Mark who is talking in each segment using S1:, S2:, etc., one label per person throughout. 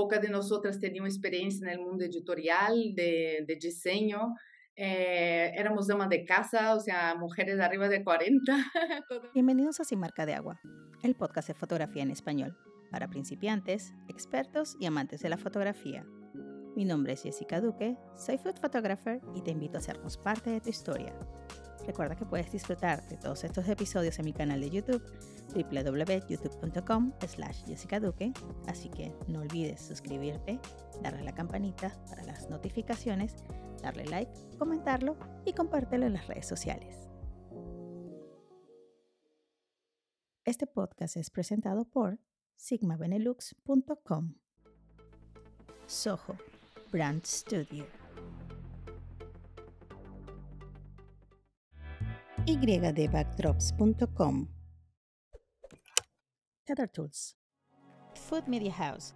S1: pocas de nosotras teníamos experiencia en el mundo editorial, de, diseño. Eh, éramos damas de
S2: casa, o sea,
S1: mujeres de arriba de 40.
S2: Bienvenidos a Sin Marca de Agua, el podcast de fotografía en español para principiantes, expertos y amantes de la fotografía. Mi nombre es Jessica Duque, soy food photographer y te invito a hacernos parte de tu historia. Recuerda que puedes disfrutar de todos estos episodios en mi canal de YouTube, www.youtube.com Así que no olvides suscribirte, darle a la campanita para las notificaciones, darle like, comentarlo y compártelo en las redes sociales. Este podcast es presentado por sigmabenelux.com. Soho Brand Studio. backdrops.com. Tether Tools. Food Media House.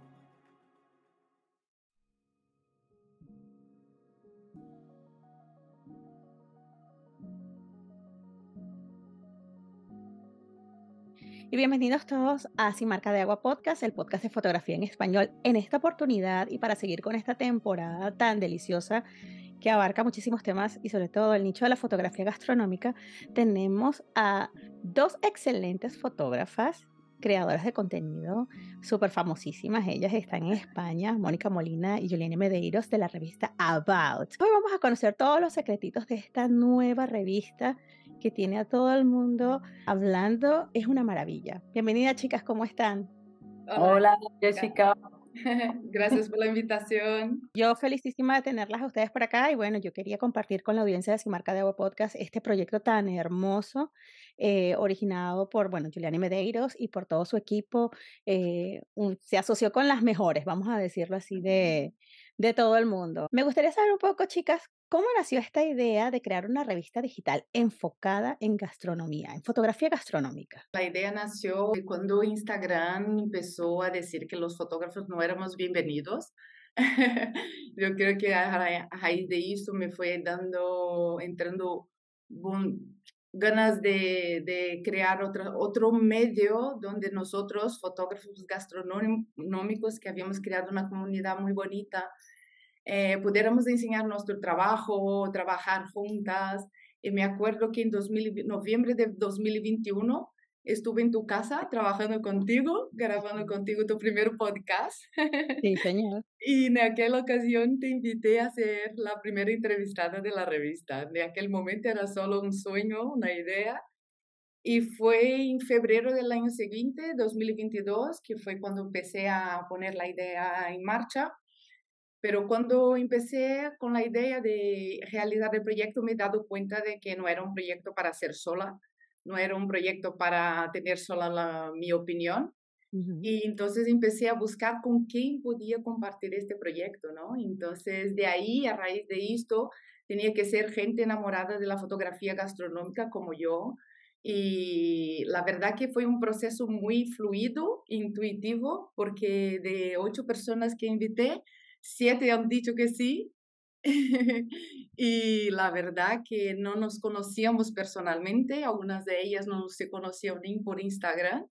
S2: Y bienvenidos todos a Sin Marca de Agua Podcast, el podcast de fotografía en español. En esta oportunidad y para seguir con esta temporada tan deliciosa que abarca muchísimos temas y sobre todo el nicho de la fotografía gastronómica, tenemos a dos excelentes fotógrafas creadoras de contenido, súper famosísimas. Ellas están en España, Mónica Molina y Juliana Medeiros de la revista About. Hoy vamos a conocer todos los secretitos de esta nueva revista que tiene a todo el mundo hablando. Es una maravilla. Bienvenida chicas, ¿cómo están? Hola Jessica. Gracias por la invitación. Yo felicísima de tenerlas a ustedes por acá y bueno, yo quería compartir con la audiencia de Simarca de Agua Podcast este proyecto tan hermoso, eh, originado por, bueno, Juliana Medeiros y por todo su equipo. Eh, se asoció con las mejores, vamos a decirlo así, de, de todo el mundo. Me gustaría saber un poco, chicas, cómo nació esta idea de crear una revista digital enfocada en gastronomía, en fotografía gastronómica.
S1: La idea nació cuando Instagram empezó a decir que los fotógrafos no éramos bienvenidos. Yo creo que a, raíz de eso me fue dando, entrando ganas de, crear otro medio donde nosotros, fotógrafos gastronómicos, que habíamos creado una comunidad muy bonita, eh, pudiéramos enseñar nuestro trabajo, trabajar juntas. Y me acuerdo que en noviembre de 2021 estuve en tu casa trabajando contigo, grabando contigo tu primer podcast. Sí, señor. y en aquella ocasión te invité a ser la primera entrevistada de la revista. De aquel momento era solo un sueño, una idea. Y fue en febrero del año siguiente, 2022, que fue cuando empecé a poner la idea en marcha. Pero cuando empecé con la idea de realizar el proyecto, me he dado cuenta de que no era un proyecto para ser sola, no era un proyecto para tener sola mi opinión. Y entonces empecé a buscar con quién podía compartir este proyecto, ¿no? Entonces, de ahí, a raíz de esto, tenía que ser gente enamorada de la fotografía gastronómica como yo. Y la verdad que fue un proceso muy fluido, intuitivo, porque de ocho personas que invité, siete han dicho que sí. y la verdad que no nos conocíamos personalmente, algunas de ellas no se conocían ni por Instagram.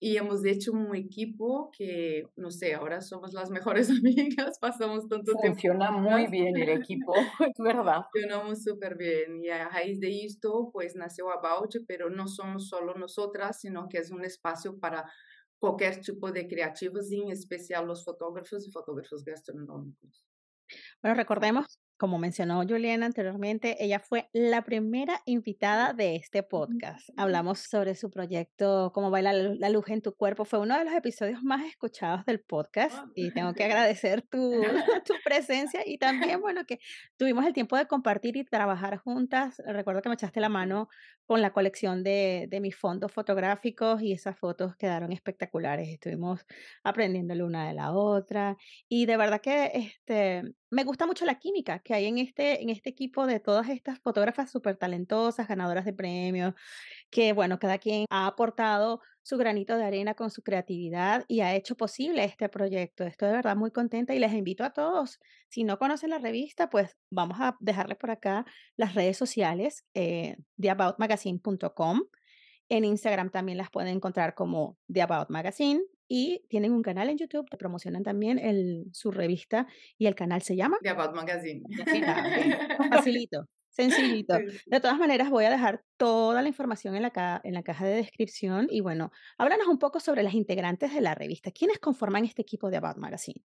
S1: Y hemos hecho un equipo que, no sé, ahora somos las mejores amigas, pasamos tanto tiempo. Funciona muy bien el equipo, es verdad. Funcionamos súper bien y a raíz de esto, pues nació About, pero no somos solo nosotras, sino que es un espacio para cualquier tipo de creativos, y en especial los fotógrafos y fotógrafos gastronómicos.
S2: Bueno, recordemos, como mencionó Juliana anteriormente, ella fue la primera invitada de este podcast. Hablamos sobre su proyecto Cómo baila la luz en tu cuerpo. Fue uno de los episodios más escuchados del podcast ah, y tengo que agradecer tu, tu presencia y también, bueno, que tuvimos el tiempo de compartir y trabajar juntas. Recuerdo que me echaste la mano con la colección de, de, mis fondos fotográficos y esas fotos quedaron espectaculares. Estuvimos aprendiendo la una de la otra y de verdad que este, me gusta mucho la química que hay en este, en este equipo de todas estas fotógrafas súper talentosas, ganadoras de premios, que bueno, cada quien ha aportado su granito de arena con su creatividad y ha hecho posible este proyecto. Estoy de verdad muy contenta y les invito a todos, si no conocen la revista, pues vamos a dejarles por acá las redes sociales eh, theaboutmagazine.com En Instagram también las pueden encontrar como theaboutmagazine y tienen un canal en YouTube que promocionan también el, su revista y el canal se llama
S1: The About Magazine.
S2: Facilito. Sencillito. De todas maneras, voy a dejar toda la información en la, en la caja de descripción. Y bueno, háblanos un poco sobre las integrantes de la revista. ¿Quiénes conforman este equipo de About Magazine?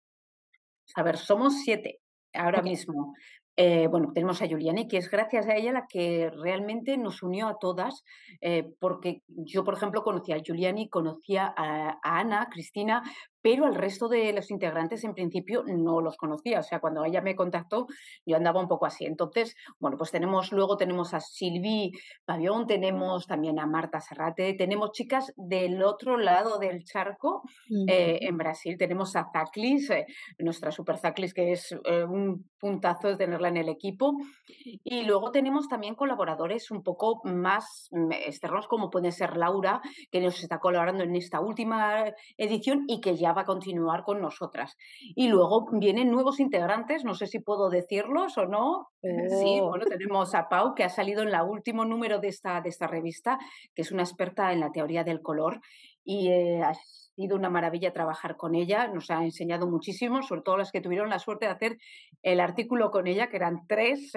S2: A ver, somos siete ahora mismo. Eh, bueno, tenemos a juliani que
S3: es gracias a ella la que realmente nos unió a todas, eh, porque yo, por ejemplo, conocía a Juliani, conocía a, a Ana, Cristina, pero al resto de los integrantes en principio no los conocía. O sea, cuando ella me contactó, yo andaba un poco así. Entonces, bueno, pues tenemos, luego tenemos a Silvi Pavión, tenemos también a Marta Serrate, tenemos chicas del otro lado del charco eh, en Brasil, tenemos a Zaclis, eh, nuestra super Zaclis, que es eh, un puntazo tenerla en el equipo. Y luego tenemos también colaboradores un poco más mm, externos, como puede ser Laura, que nos está colaborando en esta última edición y que ya va a continuar con nosotras. Y luego vienen nuevos integrantes, no sé si puedo decirlos o no. Sí, oh. bueno, tenemos a Pau, que ha salido en el último número de esta, de esta revista, que es una experta en la teoría del color y eh, ha sido una maravilla trabajar con ella, nos ha enseñado muchísimo, sobre todo las que tuvieron la suerte de hacer el artículo con ella, que eran tres,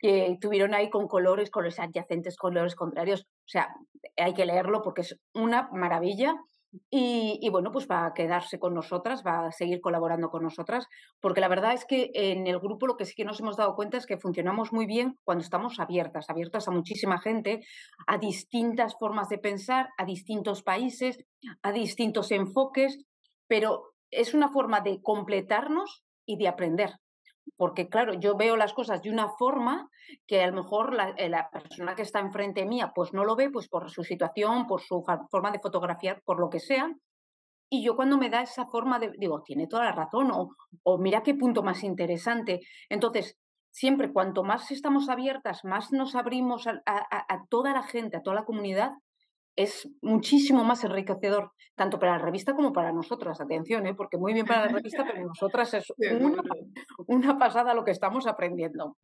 S3: que tuvieron ahí con colores, con los adyacentes, colores contrarios. O sea, hay que leerlo porque es una maravilla. Y, bueno, pues va a quedarse con nosotras, va a seguir colaborando con nosotras, porque la verdad es que en el grupo lo que sí que nos hemos dado cuenta es que funcionamos muy bien cuando estamos abiertas, abiertas a muchísima gente, a distintas formas de pensar, a distintos países, a distintos enfoques, pero es una forma de completarnos y de aprender porque claro, yo veo las cosas de una forma que a lo mejor eh, la, persona que está enfrente mía pues no lo ve, pues por su situación, por su forma de fotografiar, por lo que sea. Y yo cuando me da esa forma de, digo, tiene toda la razón, o, o mira qué punto más interesante. Entonces, siempre cuanto más estamos abiertas, más nos abrimos a toda la gente, a toda la comunidad, es muchísimo más enriquecedor, tanto para la revista como para nosotras. Atención, ¿eh? porque muy bien para la revista, pero nosotras es una, una pasada lo que estamos aprendiendo.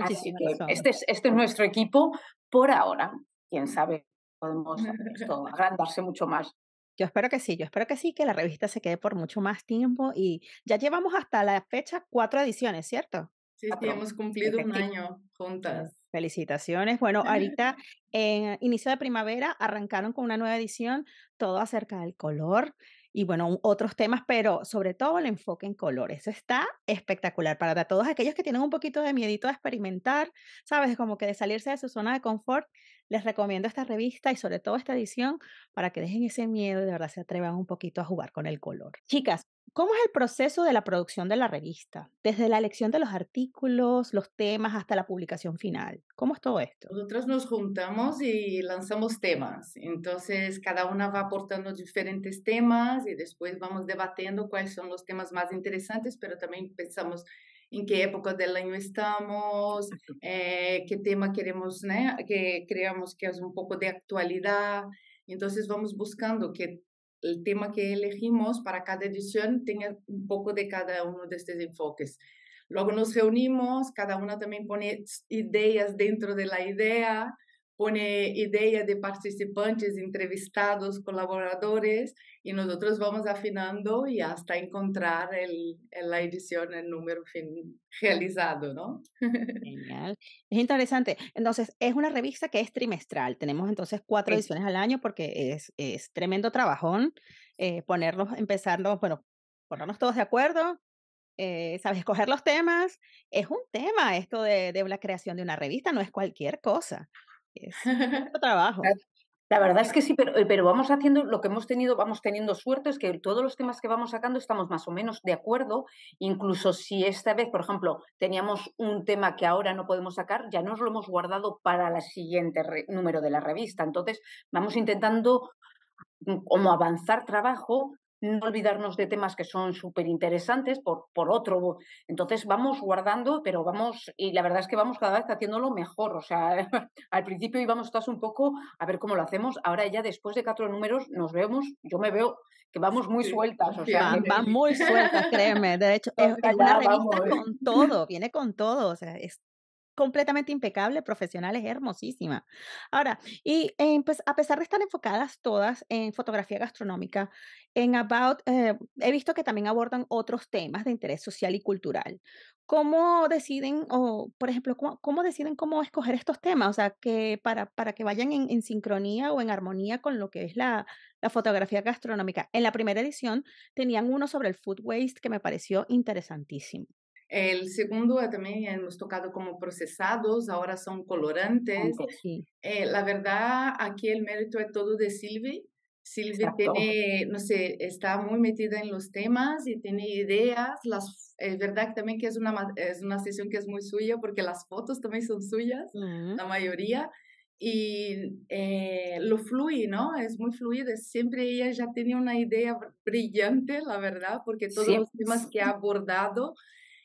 S3: Así este
S2: es, este nuestro equipo por ahora. Quién sabe, podemos agrandarse mucho más. Yo espero que sí, yo espero que sí, que la revista se quede por mucho más tiempo y ya llevamos hasta la fecha cuatro ediciones, ¿cierto? Sí, hemos cumplido un año juntas. Felicitaciones. Bueno, ahorita en inicio de primavera arrancaron con una nueva edición, todo acerca del color y bueno, otros temas, pero sobre todo el enfoque en color. Eso está espectacular para todos aquellos que tienen un poquito de miedito a experimentar, sabes, como que de salirse de su zona de confort. Les recomiendo esta revista y sobre todo esta edición para que dejen ese miedo y de verdad se atrevan un poquito a jugar con el color. Chicas, ¿Cómo es el proceso de la producción de la revista? Desde la elección de los artículos, los temas, hasta la publicación final. ¿Cómo es todo esto?
S1: Nosotros nos juntamos y lanzamos temas. Entonces, cada una va aportando diferentes temas y después vamos debatiendo cuáles son los temas más interesantes, pero también pensamos en qué época del año estamos, eh, qué tema queremos, que creamos que es un poco de actualidad. Entonces, vamos buscando qué el tema que elegimos para cada edición tenga un poco de cada uno de estos enfoques. Luego nos reunimos, cada una también pone ideas dentro de la idea, pone idea de participantes, entrevistados, colaboradores y nosotros vamos afinando y hasta encontrar el, la edición, el número realizado, ¿no?
S2: Genial. Es interesante. Entonces, es una revista que es trimestral. Tenemos entonces cuatro ediciones al año porque es, es tremendo trabajón eh, ponernos, empezarnos, bueno, ponernos todos de acuerdo, eh, sabes, escoger los temas. Es un tema esto de, de, la creación de una revista, no es cualquier cosa. trabajo. La verdad es que sí, pero, eh, pero,
S3: vamos haciendo lo que hemos tenido, vamos teniendo suerte, es que todos los temas que vamos sacando estamos más o menos de acuerdo, incluso si esta vez, por ejemplo, teníamos un tema que ahora no podemos sacar, ya nos lo hemos guardado para la siguiente número de la revista. Entonces, vamos intentando mm, como avanzar trabajo no olvidarnos de temas que son súper interesantes por, por otro. Entonces vamos guardando, pero vamos, y la verdad es que vamos cada vez haciéndolo mejor. O sea, al principio íbamos todas un poco a ver cómo lo hacemos. Ahora ya después de cuatro números nos vemos, yo me veo que vamos muy sueltas. O sea, va, muy sueltas, créeme.
S2: De hecho, es, una revista con todo, viene con todo. O sea, es completamente impecable, profesional, es hermosísima. Ahora, y eh, pues a pesar de estar enfocadas todas en fotografía gastronómica, en About eh, he visto que también abordan otros temas de interés social y cultural. ¿Cómo deciden, o por ejemplo, cómo, deciden cómo escoger estos temas? O sea, que para, para que vayan en, sincronía o en armonía con lo que es la fotografía gastronómica. En la primera edición tenían uno sobre el food waste que me pareció interesantísimo.
S1: El segundo también hemos tocado como procesados, ahora son colorantes. Eh, la verdad, aquí el mérito es todo de Silvi. Silvi tiene, no sé, está muy metida en los temas y tiene ideas. Las, es verdad también que es una, es una sesión que es muy suya porque las fotos también son suyas, la mayoría. Y eh, lo fluye, ¿no? Es muy fluido. Siempre ella ya tenía una idea brillante, la verdad, porque todos los temas que ha abordado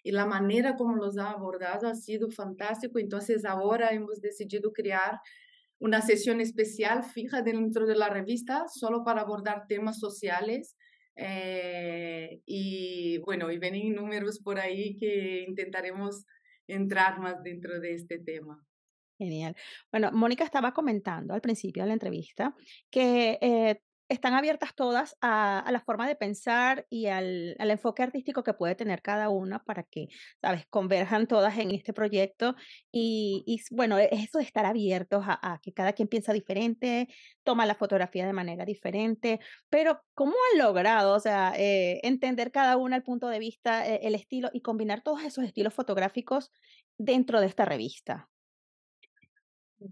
S1: y la manera como los ha abordado ha sido fantástico. Entonces ahora hemos decidido crear una sesión especial fija dentro de la revista solo para abordar temas sociales. Eh, y bueno, y vienen números por ahí que intentaremos entrar más dentro de este tema.
S2: Genial. Bueno, Mónica estaba comentando al principio de la entrevista que eh, están abiertas todas a, la forma de pensar y al, enfoque artístico que puede tener cada una para que, sabes, converjan todas en este proyecto. Y, bueno, e, eso de estar abiertos a, que cada quien piensa diferente, toma la fotografía de manera diferente, pero ¿cómo han logrado, o sea, eh, entender cada una el punto de vista, e, el estilo y combinar todos esos estilos fotográficos dentro de esta revista?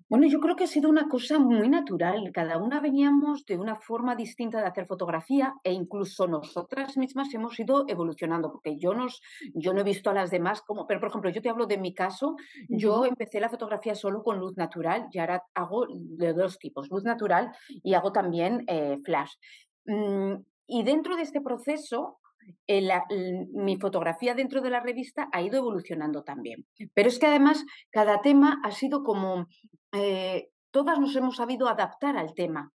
S3: Bueno, yo creo que ha sido una cosa muy natural. Cada una veníamos de una forma distinta de hacer fotografía e incluso nosotras mismas hemos ido evolucionando, porque yo, nos, yo no he visto a las demás como, pero por ejemplo, yo te hablo de mi caso, yo empecé la fotografía solo con luz natural y ahora hago de dos tipos, luz natural y hago también eh, flash. Mm, y dentro de este proceso mi fotografía dentro de la revista ha ido evolucionando también. Pero es que además cada tema ha sido como, eh, todas nos hemos sabido adaptar al tema,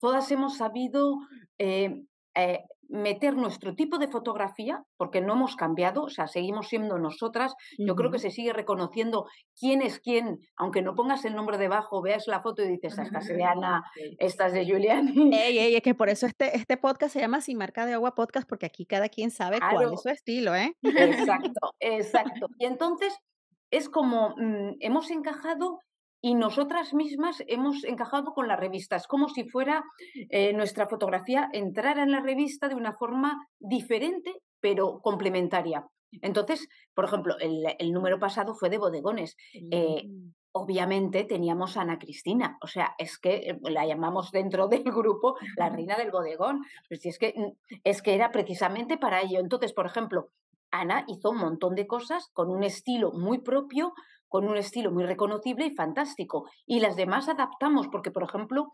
S3: todas hemos sabido eh, eh, meter nuestro tipo de fotografía, porque no hemos cambiado, o sea, seguimos siendo nosotras. Yo creo que se sigue reconociendo quién es quién, aunque no pongas el nombre debajo, veas la foto y dices, esta es de Ana, esta es de Julián.
S2: Ey, ey, es que por eso este, este podcast se llama Sin Marca de Agua Podcast, porque aquí cada quien sabe cuál es su estilo, ¿eh? Exacto,
S3: exacto. Y entonces
S2: es como mm, hemos encajado
S3: y nosotras mismas hemos encajado con las revistas, como si fuera eh, nuestra fotografía entrara en la revista de una forma diferente, pero complementaria. Entonces, por ejemplo, el, número pasado fue de bodegones. Eh, mm. Obviamente teníamos a Ana Cristina, o sea, es que eh, la llamamos dentro del grupo la reina del bodegón, es que, mm, es que era precisamente para ello. Entonces, por ejemplo, Ana hizo un montón de cosas con un estilo muy propio, con un estilo muy reconocible y fantástico. Y las demás adaptamos, porque, por ejemplo,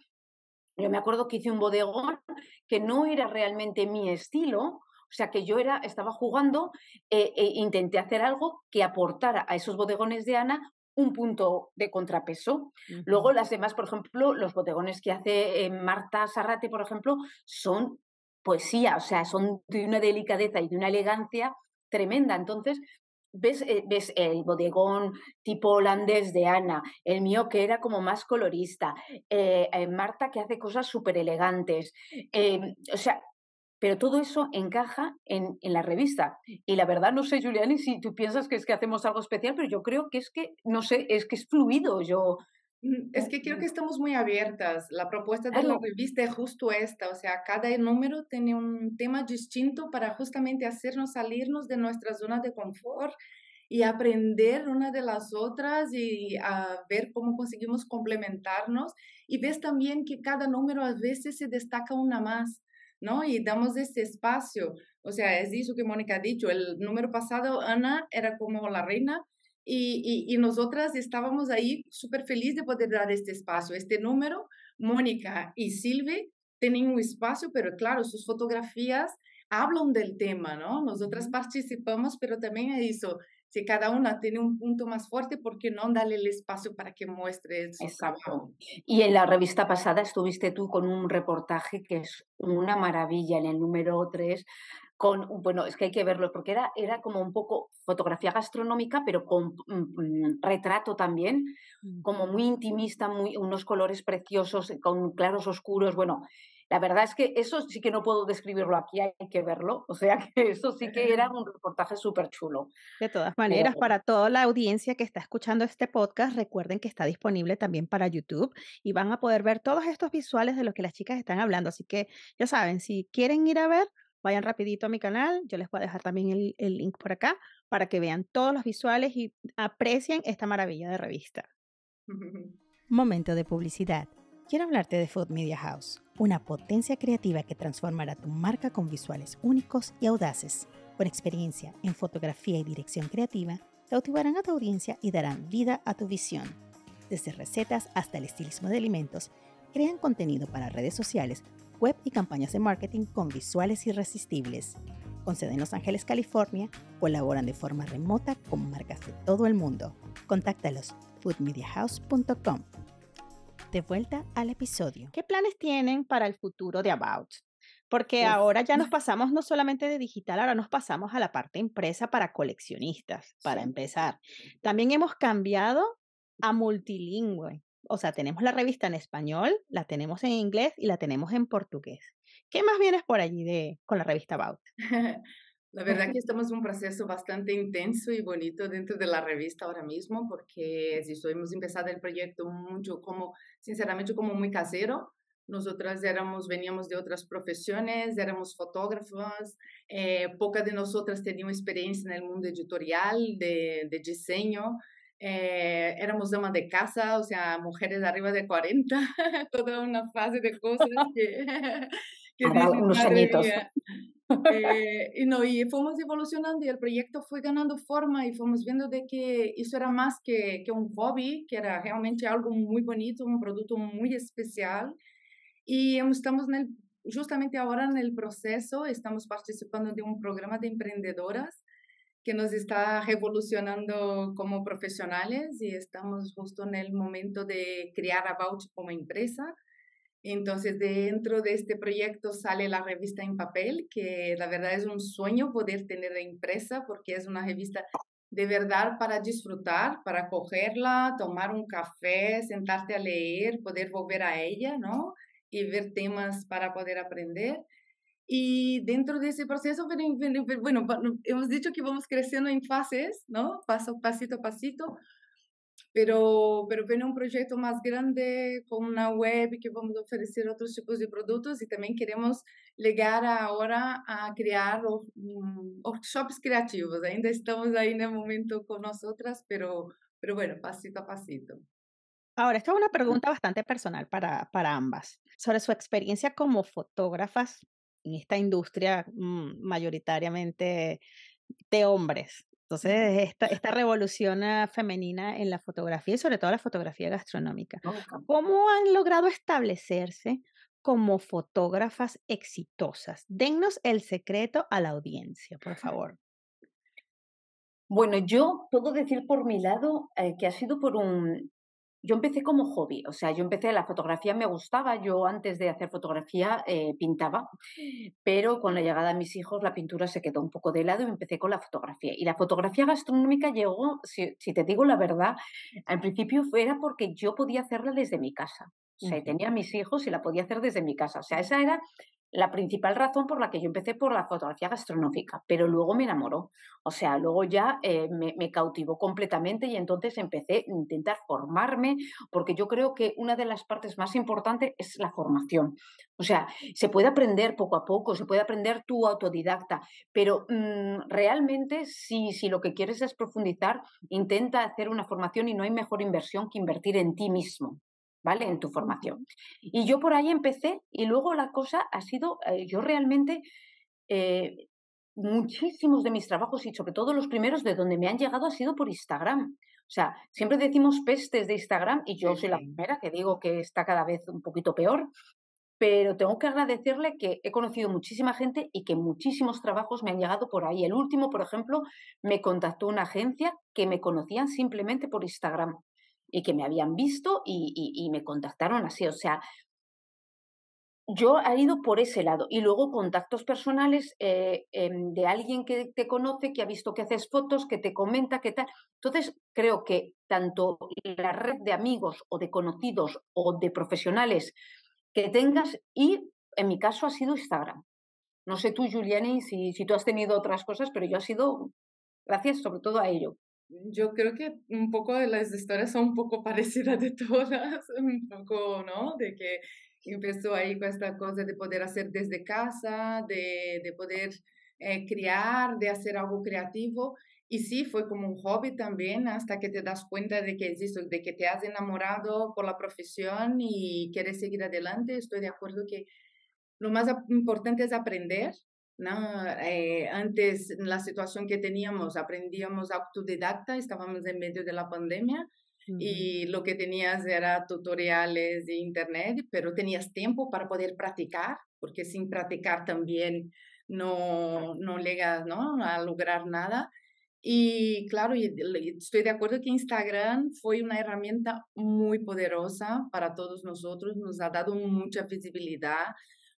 S3: yo me acuerdo que hice un bodegón que no era realmente mi estilo, o sea que yo era, estaba jugando eh, e intenté hacer algo que aportara a esos bodegones de Ana un punto de contrapeso. Luego las demás, por ejemplo, los bodegones que hace eh, Marta Sarrate, por ejemplo, son poesía, o sea, son de una delicadeza y de una elegancia tremenda. Entonces, eh, ves, el bodegón tipo holandés de Ana, el mío que era como más colorista, eh, eh, Marta que hace cosas súper elegantes. Em, o sea, pero todo eso encaja en, la revista. Y la verdad, no sé, Juliani, si tú piensas que es que hacemos algo especial, pero yo creo que es que, no sé, es que es fluido. Yo, Mm, es que quiero que estamos muy abiertas. La propuesta de la revista es justo
S1: esta, o sea, cada número tiene un tema distinto para justamente hacernos salirnos de nuestra zona de confort y aprender una de las otras y a ver cómo conseguimos complementarnos. Y ves también que cada número a veces se destaca una más, ¿no? Y damos ese espacio. O sea, es eso que Mónica ha dicho. El número pasado, Ana era como la reina y, nosotras estábamos ahí súper feliz de poder dar este espacio, este número. Mónica y Silvi tienen un espacio, pero claro, sus fotografías hablan del tema, ¿no? Nosotras participamos, pero también eso, si cada una tiene un punto más fuerte, ¿por qué no darle el espacio para que muestre su
S3: trabajo? Y en la revista pasada estuviste tú con un reportaje que es una maravilla, en el número 3, bueno, es que hay que verlo, porque era, era como un poco fotografía gastronómica, pero con mm, mm, retrato también, como muy intimista, muy, unos colores preciosos, eh, con claros oscuros, bueno, la verdad es que eso sí que no puedo describirlo aquí, hay que verlo. O sea que eso sí que era un reportaje súper chulo. De todas maneras, para
S2: toda la audiencia que está escuchando este podcast, recuerden que está disponible también para YouTube y van a poder ver todos estos visuales de los que las chicas están hablando. Así que ya saben, si quieren ir a ver, vayan rapidito a mi canal, yo les voy a dejar también el, el link por acá para que vean todos los visuales y aprecien esta maravilla de revista. Momento de publicidad. Quiero hablarte de Food Media House, una potencia creativa que transformará tu marca con visuales únicos y audaces. Con experiencia en fotografía y dirección creativa, cautivarán a tu audiencia y darán vida a tu visión. Desde recetas hasta el estilismo de alimentos, crean contenido para redes sociales web y campañas de marketing con visuales irresistibles. Con sede en Los Ángeles, California, colaboran de forma remota con marcas de todo el mundo. Contáctalos foodmediahouse.com. De vuelta al episodio. ¿Qué planes tienen para el futuro de About? Porque ahora ya nos pasamos no solamente de digital, ahora nos pasamos a la parte impresa para coleccionistas, para empezar. También hemos cambiado a multilingüe o sea, tenemos la revista en español, la tenemos en inglés y la tenemos en portugués. ¿Qué más vienes por allí de, con la revista About?
S1: La verdad que estamos en un proceso bastante intenso y bonito dentro de la revista ahora mismo, porque si hemos empezado el proyecto mucho como, sinceramente, como muy casero. Nosotras éramos, veníamos de otras profesiones, éramos fotógrafas, eh, de nosotras tenían experiencia en el mundo editorial, de, de diseño, eh, éramos damas de casa, o sea, mujeres arriba de 40, toda una fase de cosas que... unos añitos. Eh, y, no, y fuimos evolucionando y el proyecto fue ganando forma y fuimos viendo de que eso era más que, que un hobby, que era realmente algo muy bonito, un producto muy especial. Y em, estamos justamente ahora en el proceso, estamos participando de un programa de emprendedoras que nos está revolucionando como profesionales y estamos justo en el momento de crear About como empresa. Entonces, dentro de este proyecto sale la revista en papel, que la verdad es un sueño poder tener la impresa porque es una revista de verdad para disfrutar, para cogerla, tomar un café, sentarte a leer, poder volver a ella, ¿no? Y ver temas para poder aprender. Y dentro de ese proceso, bueno, hemos dicho que vamos creciendo en fases, ¿no? Paso, pasito a pasito, pero, pero viene un proyecto más grande con una web que vamos a ofrecer otros tipos de productos y también queremos llegar ahora a crear mm, workshops creativos. Ainda estamos ahí en el momento con nosotras, pero, pero bueno, pasito a pasito.
S2: Ahora, esta es una pregunta bastante personal para, para ambas, sobre su experiencia como fotógrafas en esta industria mm, mayoritariamente de hombres. Entonces, esta, revolución ah, femenina en la fotografía y sobre todo la fotografía gastronómica. Oh, ¿Cómo han logrado establecerse como fotógrafas exitosas? Dennos el secreto a la audiencia, por favor. Bueno, yo puedo decir por mi lado eh, que ha sido por un,
S3: yo empecé como hobby, o sea, yo empecé la fotografía, me gustaba, yo antes de hacer fotografía eh, pintaba, pero con la llegada de mis hijos la pintura se quedó un poco de lado y empecé con la fotografía. Y la fotografía gastronómica llegó, si, si te digo la verdad, al principio era porque yo podía hacerla desde mi casa. O sea, tenía mis hijos y la podía hacer desde mi casa. O sea, esa era la principal razón por la que yo empecé por la fotografía gastronómica, pero luego me enamoró. O sea, luego ya eh, me, cautivó completamente y entonces empecé a intentar formarme, porque yo creo que una de las partes más importantes es la formación. O sea, se puede aprender poco a poco, se puede aprender tú autodidacta, pero mm, realmente si, si lo que quieres es profundizar, intenta hacer una formación y no hay mejor inversión que invertir en ti mismo. ¿vale? En tu formación. Y yo por ahí empecé y luego la cosa ha sido, eh, yo realmente, eh, muchísimos de mis trabajos y sobre todo los primeros de donde me han llegado ha sido por Instagram. O sea, siempre decimos pestes de Instagram y yo soy la primera que digo que está cada vez un poquito peor, pero tengo que agradecerle que he conocido muchísima gente y que muchísimos trabajos me han llegado por ahí. El último, por ejemplo, me contactó una agencia que me conocían simplemente por Instagram y que me habían visto y, me contactaron así. O sea, yo he ido por ese lado. Y luego contactos personales eh, em, de alguien que te conoce, que ha visto que haces fotos, que te comenta, qué tal. Entonces, creo que tanto la red de amigos o de conocidos o de profesionales que tengas, y en mi caso ha sido Instagram. No sé tú, Juliani, si, si tú has tenido otras cosas, pero yo ha sido gracias sobre todo a ello
S1: yo creo que un poco de las historias son un poco parecidas de todas, un poco, ¿no? De que empezó ahí con esta cosa de poder hacer desde casa, de, poder criar, eh, crear, de hacer algo creativo. Y sí, fue como un hobby también hasta que te das cuenta de que existe, de que te has enamorado por la profesión y quieres seguir adelante. Estoy de acuerdo que lo más importante es aprender ¿no? Eh, antes, la situación que teníamos, aprendíamos autodidacta, estábamos en medio de la pandemia y lo que tenías era tutoriales de internet, pero tenías tiempo para poder practicar, porque sin practicar también no, no llegas ¿no? a lograr nada. Y claro, estoy de acuerdo que Instagram fue una herramienta muy poderosa para todos nosotros, nos ha dado mucha visibilidad,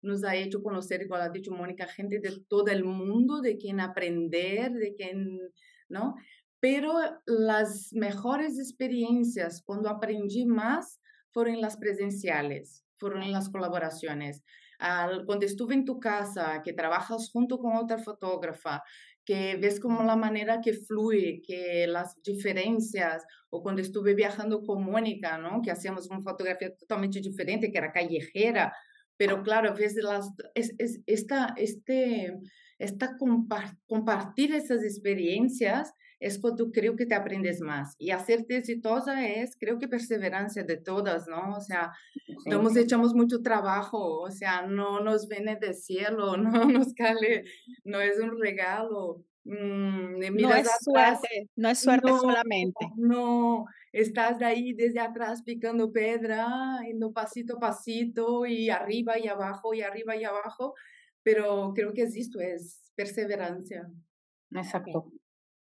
S1: nos ha hecho conocer, igual ha dicho Mónica, gente de todo el mundo, de quien aprender, de quien, ¿no? Pero las mejores experiencias, cuando aprendí más, fueron las presenciales, fueron las colaboraciones. cuando estuve en tu casa, que trabajas junto con otra fotógrafa, que ves como la manera que fluye, que las diferencias, o cuando estuve viajando con Mónica, ¿no? que hacíamos una fotografía totalmente diferente, que era callejera, pero claro, ves las, es, es, esta, este, esta compartir esas experiencias es cuando creo que te aprendes más. Y hacerte exitosa es, creo que perseverancia de todas, ¿no? O sea, echamos mucho trabajo, o sea, no nos viene del cielo, no nos cale, no es un regalo. Mm, no es suerte, no es suerte solamente. No, estás de ahí desde atrás picando piedra, yendo pasito a pasito y arriba y abajo y arriba y abajo, pero creo que es esto, es perseverancia.
S2: Exacto.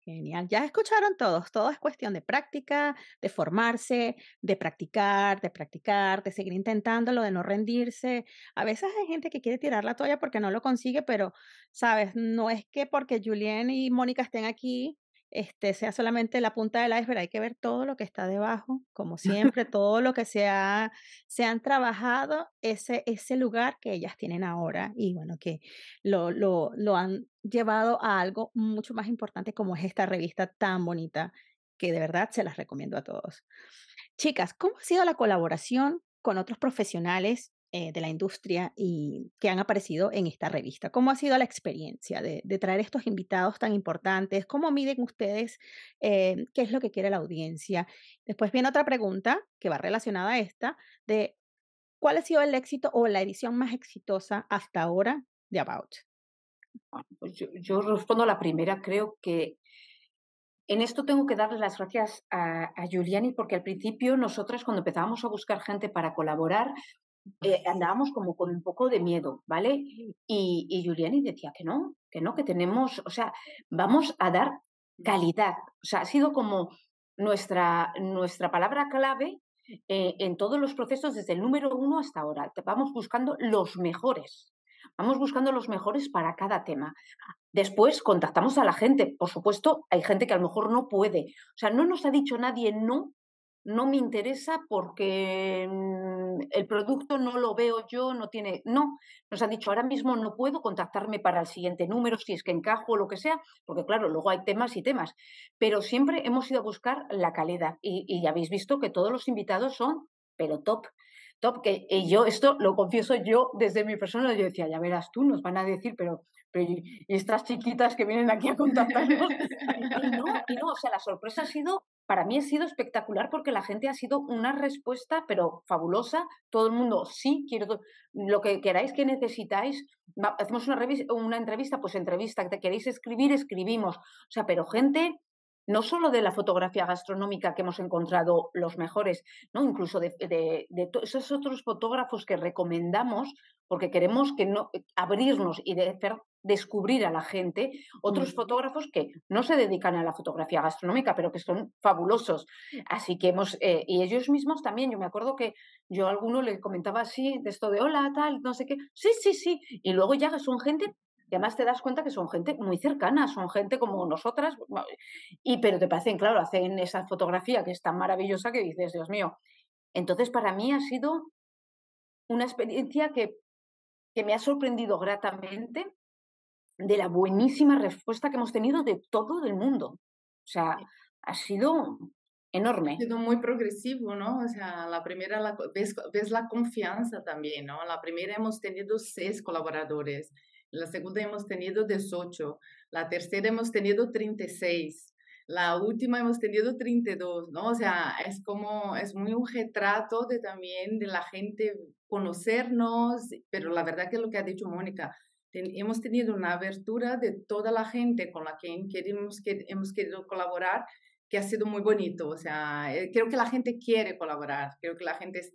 S2: Genial, ya escucharon todos, todo es cuestión de práctica, de formarse, de practicar, de practicar, de seguir intentándolo, de no rendirse. A veces hay gente que quiere tirar la toalla porque no lo consigue, pero, sabes, no es que porque Julián y Mónica estén aquí este, sea solamente la punta del iceberg, hay que ver todo lo que está debajo, como siempre, todo lo que se, ha, se han trabajado, ese, ese lugar que ellas tienen ahora y bueno, que lo, lo han llevado a algo mucho más importante como es esta revista tan bonita que de verdad se las recomiendo a todos. Chicas, ¿cómo ha sido la colaboración con otros profesionales eh, de la industria y que han aparecido en esta revista. ¿Cómo ha sido la experiencia de, traer estos invitados tan importantes? ¿Cómo miden ustedes eh, qué es lo que quiere la audiencia? Después viene otra pregunta que va relacionada a esta, de cuál ha sido el éxito o la edición más exitosa hasta ahora de About. Ah, pues
S3: yo, respondo la primera, creo que en esto tengo que darle las gracias a, a, Giuliani porque al principio nosotras cuando empezábamos a buscar gente para colaborar eh, andábamos como con un poco de miedo, ¿vale? Y, y Giuliani decía que no, que no, que tenemos, o sea, vamos a dar mm. calidad. O sea, ha sido como nuestra, nuestra palabra clave eh, en todos los procesos desde el número uno hasta ahora. Vamos buscando los mejores. Vamos buscando los mejores para cada tema. Después contactamos a la gente. Por supuesto, hay gente que a lo mejor no puede. O sea, no nos ha dicho nadie no no me interesa porque mm, el producto no lo veo yo, no tiene. No, nos han dicho ahora mismo no puedo contactarme para el siguiente número, si es que encajo o lo que sea, porque claro, luego hay temas y temas. Pero siempre hemos ido a buscar la calidad y, y habéis visto que todos los invitados son, pero top. Top, que yo esto lo confieso yo desde mi persona, yo decía, ya verás tú, nos van a decir, pero, pero y estas chiquitas que vienen aquí a contactarnos, y no, y no, o sea, la sorpresa ha sido para mí ha sido espectacular porque la gente ha sido una respuesta, pero fabulosa. Todo el mundo, sí, quiero lo que queráis, que necesitáis. Hacemos una, una entrevista, pues entrevista, que queréis escribir, escribimos. O sea, pero gente no solo de la fotografía gastronómica que hemos encontrado los mejores, ¿no? incluso de, esos otros fotógrafos que recomendamos, porque queremos que no, eh, abrirnos y descubrir a la gente otros mm. fotógrafos que no se dedican a la fotografía gastronómica, pero que son fabulosos. Así que hemos, eh, y ellos mismos también, yo me acuerdo que yo a alguno le comentaba así, de esto de hola, tal, no sé qué, sí, sí, sí, y luego ya son gente y además te das cuenta que son gente muy cercana, son gente como nosotras, y pero te parecen, claro, hacen esa fotografía que es tan maravillosa que dices, Dios mío. Entonces, para mí ha sido una experiencia que, que me ha sorprendido gratamente de la buenísima respuesta que hemos tenido de todo el mundo. O sea, ha sido enorme. Ha sido muy progresivo,
S1: ¿no? O sea, la primera ves, ves, la confianza también, ¿no? La primera hemos tenido seis colaboradores la segunda hemos tenido 18, la tercera hemos tenido 36, la última hemos tenido 32, ¿no? O sea, es como, es muy un retrato de también de la gente conocernos, pero la verdad que lo que ha dicho Mónica, hemos tenido una abertura de toda la gente con la que queremos, que hemos querido colaborar, que ha sido muy bonito, o sea, eh, creo que la gente quiere colaborar, creo que la gente es,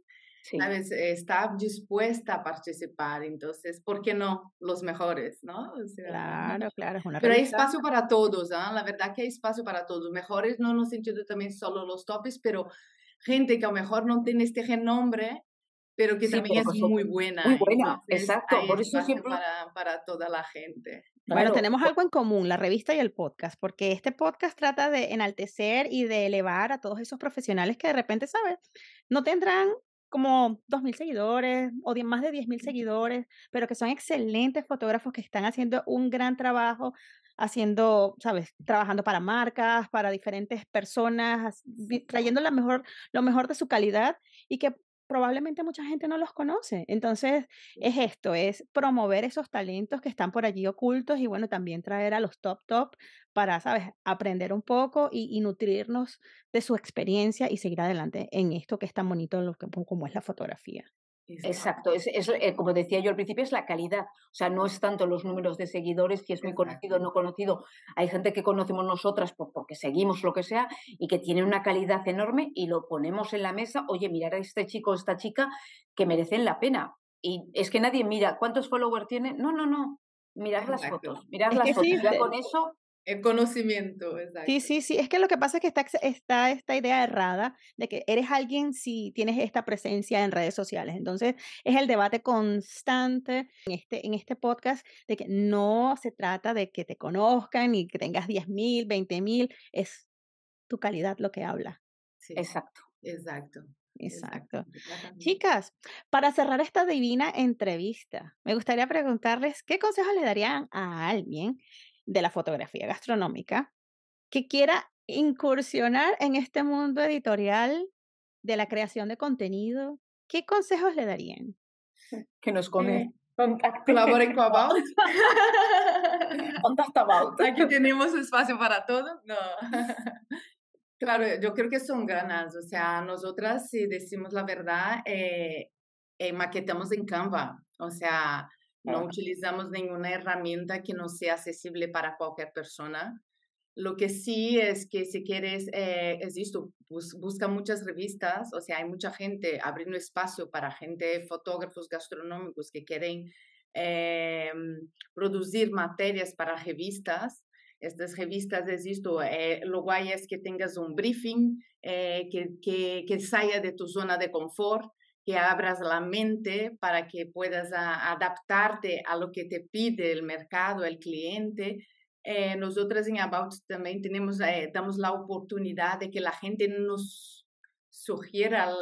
S1: Está dispuesta a participar, entonces, ¿por qué no los mejores, no? claro,
S2: claro. una pero hay espacio
S1: para todos, ¿ah? la verdad que hay espacio para todos. Mejores no nos el también solo los topes, pero gente que a lo mejor no tiene este renombre, pero que también es muy buena. Muy
S2: buena, exacto.
S1: Por eso siempre... Para, para toda la gente. Bueno, tenemos
S2: algo en común, la revista y el podcast, porque este podcast trata de enaltecer y de elevar a todos esos profesionales que de repente, ¿sabes? No tendrán como 2.000 seguidores o más de 10.000 seguidores, pero que son excelentes fotógrafos que están haciendo un gran trabajo, haciendo, sabes, trabajando para marcas, para diferentes personas, trayendo la mejor, lo mejor de su calidad y que probablemente mucha gente no los conoce. Entonces, es esto, es promover esos talentos que están por allí ocultos y bueno, también traer a los top top para, sabes, aprender un poco y, nutrirnos de su experiencia y seguir adelante en esto que es tan bonito lo que, como es la fotografía.
S3: Exacto, es, eh, como decía yo al principio, es la calidad. O sea, no es tanto los números de seguidores, si es muy conocido o no conocido. Hay gente que conocemos nosotras porque seguimos lo que sea y que tiene una calidad enorme y lo ponemos en la mesa. Oye, mirar a este chico o esta chica que merecen la pena. Y es que nadie mira cuántos followers
S2: tiene. No, no, no.
S3: mirad las fotos, mirad las fotos. Ya con eso el conocimiento,
S1: exacto. Sí, sí,
S2: sí. Es que lo que pasa es que está, esta idea errada de que eres alguien si tienes esta presencia en redes sociales. Entonces, es el debate constante en este, en este podcast de que no se trata de que te conozcan y que tengas 10 mil, 20 mil. Es tu calidad lo que habla. exacto. Exacto. Exacto. Chicas, para cerrar esta divina entrevista, me gustaría preguntarles qué consejos le darían a alguien de la fotografía gastronómica que quiera incursionar en este mundo editorial de la creación de contenido, ¿qué consejos le darían?
S3: Que nos come.
S2: Colaboren eh, con About. Contacta
S1: Aquí tenemos espacio para todo. No. Claro, yo creo que son granas. O sea, nosotras, si decimos la verdad, eh, eh, maquetamos en Canva. O sea, no utilizamos ninguna herramienta que no sea accesible para cualquier persona. Lo que sí es que si quieres, eh, es esto, busca muchas revistas, o sea, hay mucha gente abriendo espacio para gente, fotógrafos gastronómicos que quieren em, producir materias para revistas. Estas revistas, es esto, eh, lo guay es que tengas un briefing, eh, que, que, que salga de tu zona de confort, que abras la mente para que puedas ah, adaptarte a lo que te pide el mercado, el cliente. Eh, nosotras en About también tenemos, eh, damos la oportunidad de que la gente nos sugiera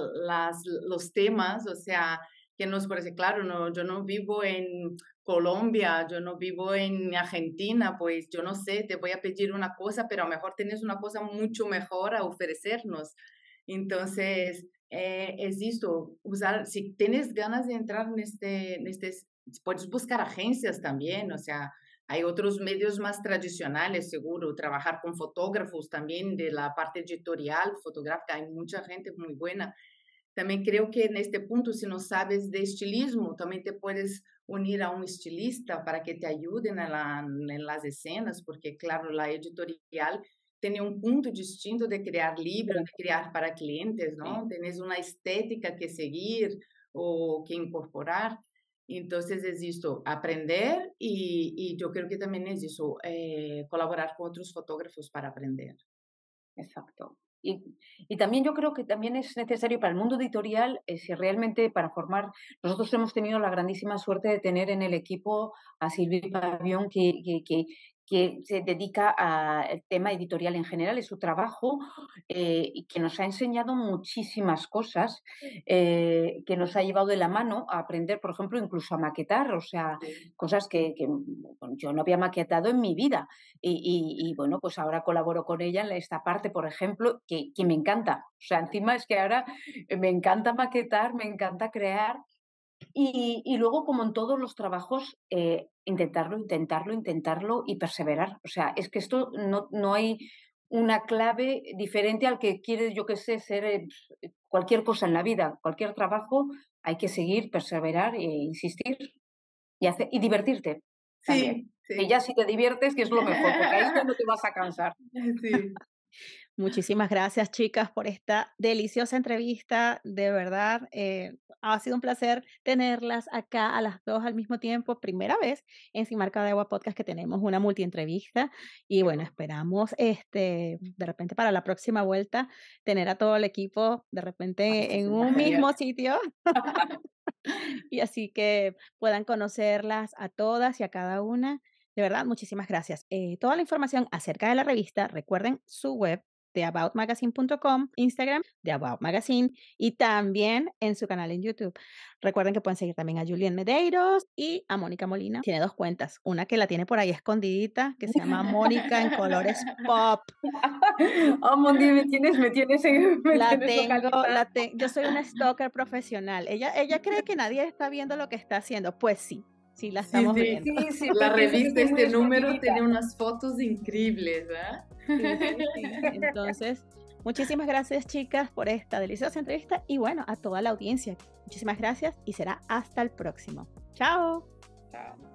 S1: los temas, o sea, que nos parece claro, yo no vivo en Colombia, yo no vivo en Argentina, pues yo no sé, te voy a pedir una cosa, pero a lo mejor tienes una cosa mucho mejor a ofrecernos. Entonces, eh, es esto, usar, si tienes ganas de entrar en este, este, puedes buscar agencias también, o sea, hay otros medios más tradicionales, seguro, trabajar con fotógrafos también de la parte editorial, fotográfica, hay mucha gente muy buena. También creo que en este punto, si no sabes de estilismo, también te puedes unir a un estilista para que te ayuden en, la, en las escenas, porque claro, la editorial tiene un punto distinto de crear libros, de crear para clientes, ¿no? Tienes una estética que seguir o que incorporar. Entonces, es esto, aprender Y yo creo que también es eso, eh, colaborar con otros fotógrafos para
S3: aprender. Exacto. Y, también yo creo que también es necesario para el mundo editorial, eh, si realmente para formar, nosotros hemos tenido la grandísima suerte de tener en el equipo a Silvia Pavión, que, que, que, que se dedica al tema editorial en general, es su trabajo, eh, y que nos ha enseñado muchísimas cosas, eh, que nos ha llevado de la mano a aprender, por ejemplo, incluso a maquetar, o sea, cosas que, yo no había maquetado en mi vida. Y, bueno, pues ahora colaboro con ella en esta parte, por ejemplo, que, que me encanta. O sea, encima es que ahora me encanta maquetar, me encanta crear. Y, luego, como en todos los trabajos, eh, intentarlo, intentarlo, intentarlo y perseverar. O sea, es que esto no, no hay una clave diferente al que quiere, yo qué sé, ser eh, cualquier cosa en la vida, cualquier trabajo, hay que seguir, perseverar e insistir y, hacer, y
S2: divertirte.
S3: También. Sí, sí. ya si te diviertes, que es lo mejor, porque ahí no te vas a cansar.
S2: Sí. Muchísimas gracias, chicas, por esta deliciosa entrevista. De verdad, eh, ha sido un placer tenerlas acá a las dos al mismo tiempo. Primera vez en Sin Marca de Agua Podcast que tenemos una multi entrevista Y bueno, esperamos este, de repente para la próxima vuelta tener a todo el equipo de repente en un mismo sitio. y así que puedan conocerlas a todas y a cada una. De verdad, muchísimas gracias. Eh, toda la información acerca de la revista, recuerden su web de aboutmagazine.com, Instagram de About Magazine y también en su canal en YouTube. Recuerden que pueden seguir también a Julián Medeiros y a Mónica Molina. Tiene dos cuentas, una que la tiene por ahí escondidita, que se llama Mónica en colores pop. oh, mon me tienes, me tienes, me yo soy una stalker profesional. Ella, ella cree que nadie está viendo lo que está haciendo. Pues sí, Sí, la estamos la revista, este número tiene unas fotos increíbles, Entonces, muchísimas gracias, chicas, por esta deliciosa entrevista y bueno, a toda la audiencia. Muchísimas gracias y será hasta el próximo. Chao.
S3: Chao.